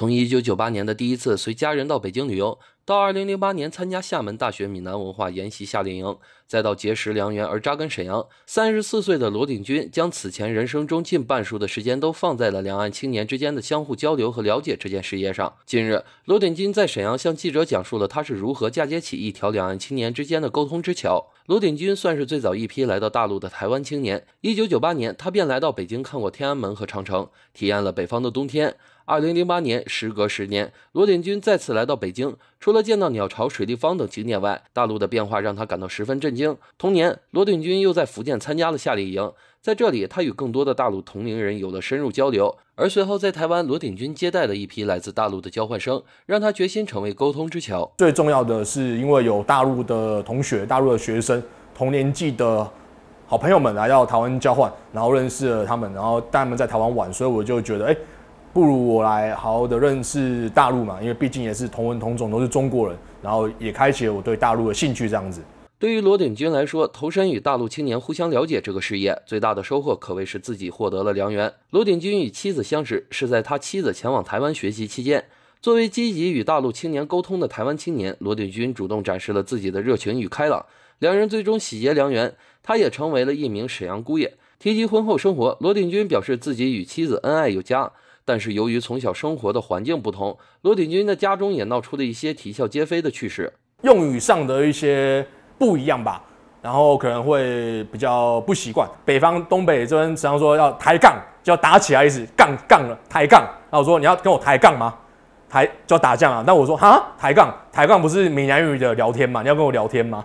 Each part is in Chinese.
从一九九八年的第一次随家人到北京旅游。到二零零八年参加厦门大学闽南文化研习夏令营，再到结识良缘而扎根沈阳，三十四岁的罗鼎军将此前人生中近半数的时间都放在了两岸青年之间的相互交流和了解这件事业上。近日，罗鼎军在沈阳向记者讲述了他是如何嫁接起一条两岸青年之间的沟通之桥。罗鼎军算是最早一批来到大陆的台湾青年。一九九八年，他便来到北京看过天安门和长城，体验了北方的冬天。二零零八年，时隔十年，罗鼎军再次来到北京。除了见到鸟巢、水立方等景点外，大陆的变化让他感到十分震惊。同年，罗鼎军又在福建参加了夏令营，在这里，他与更多的大陆同龄人有了深入交流。而随后在台湾，罗鼎军接待了一批来自大陆的交换生，让他决心成为沟通之桥。最重要的，是因为有大陆的同学、大陆的学生，同年纪的好朋友们来到台湾交换，然后认识了他们，然后带他们在台湾玩，所以我就觉得，哎。不如我来好好的认识大陆嘛，因为毕竟也是同文同种，都是中国人，然后也开启了我对大陆的兴趣。这样子，对于罗鼎军来说，投身与大陆青年互相了解这个事业，最大的收获可谓是自己获得了良缘。罗鼎军与妻子相识是在他妻子前往台湾学习期间。作为积极与大陆青年沟通的台湾青年，罗鼎军主动展示了自己的热情与开朗，两人最终喜结良缘。他也成为了一名沈阳姑爷。提及婚后生活，罗鼎军表示自己与妻子恩爱有加。但是由于从小生活的环境不同，罗鼎军的家中也闹出了一些啼笑皆非的趣事。用语上的一些不一样吧，然后可能会比较不习惯。北方东北这边，常常说要抬杠，就要打起来意思，杠杠了，抬杠。那我说你要跟我抬杠吗？抬就要打架啊。那我说哈，抬杠，抬杠不是闽南语的聊天吗？你要跟我聊天吗？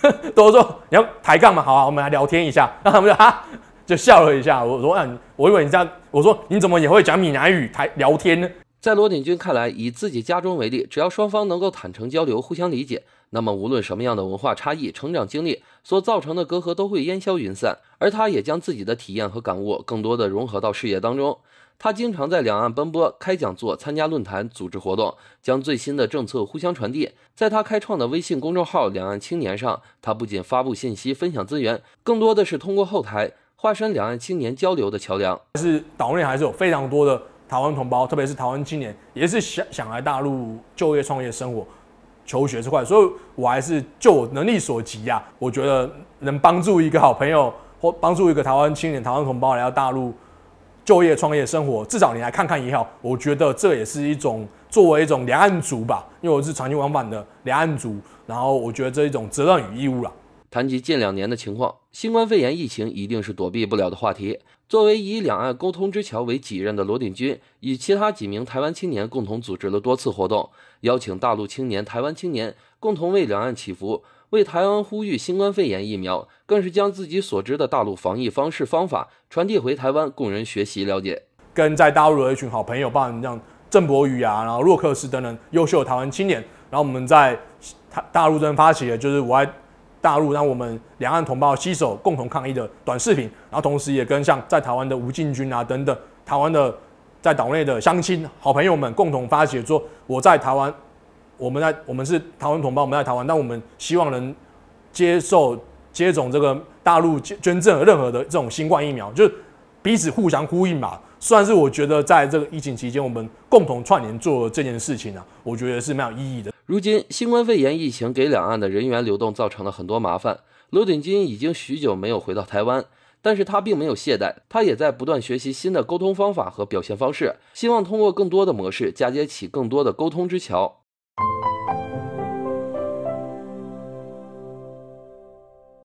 都说你要抬杠吗？好啊，我们来聊天一下。那他们就哈。就笑了一下，我说啊，我以为你这样，我说你怎么也会讲闽南语台聊天呢？在罗鼎军看来，以自己家中为例，只要双方能够坦诚交流、互相理解，那么无论什么样的文化差异、成长经历所造成的隔阂都会烟消云散。而他也将自己的体验和感悟更多的融合到事业当中。他经常在两岸奔波，开讲座、参加论坛、组织活动，将最新的政策互相传递。在他开创的微信公众号“两岸青年”上，他不仅发布信息、分享资源，更多的是通过后台。华山两岸青年交流的桥梁，是岛内还是有非常多的台湾同胞，特别是台湾青年，也是想想来大陆就业、创业、生活、求学这块。所以我还是就我能力所及呀，我觉得能帮助一个好朋友或帮助一个台湾青年、台湾同胞来到大陆就业、创业、生活，至少你来看看也好。我觉得这也是一种作为一种两岸族吧，因为我是长期往返的两岸族，然后我觉得这一种责任与义务了。谈及近两年的情况，新冠肺炎疫情一定是躲避不了的话题。作为以两岸沟通之桥为己任的罗鼎军，与其他几名台湾青年共同组织了多次活动，邀请大陆青年、台湾青年共同为两岸祈福，为台湾呼吁新冠肺炎疫苗，更是将自己所知的大陆防疫方式方法传递回台湾，供人学习了解。跟在大陆的一群好朋友，包括像郑博宇啊，然后洛克斯等等优秀台湾青年，然后我们在他大陆这边发起的就是我爱。大陆让我们两岸同胞携手共同抗疫的短视频，然后同时也跟像在台湾的吴进军啊等等台湾的在岛内的乡亲好朋友们共同发起说，我在台湾，我们在我们是台湾同胞，我们在台湾，但我们希望能接受接种这个大陆捐赠任何的这种新冠疫苗，就彼此互相呼应嘛。算是我觉得在这个疫情期间，我们共同串联做这件事情啊，我觉得是蛮有意义的。如今，新冠肺炎疫情给两岸的人员流动造成了很多麻烦。罗鼎金已经许久没有回到台湾，但是他并没有懈怠，他也在不断学习新的沟通方法和表现方式，希望通过更多的模式，嫁接起更多的沟通之桥。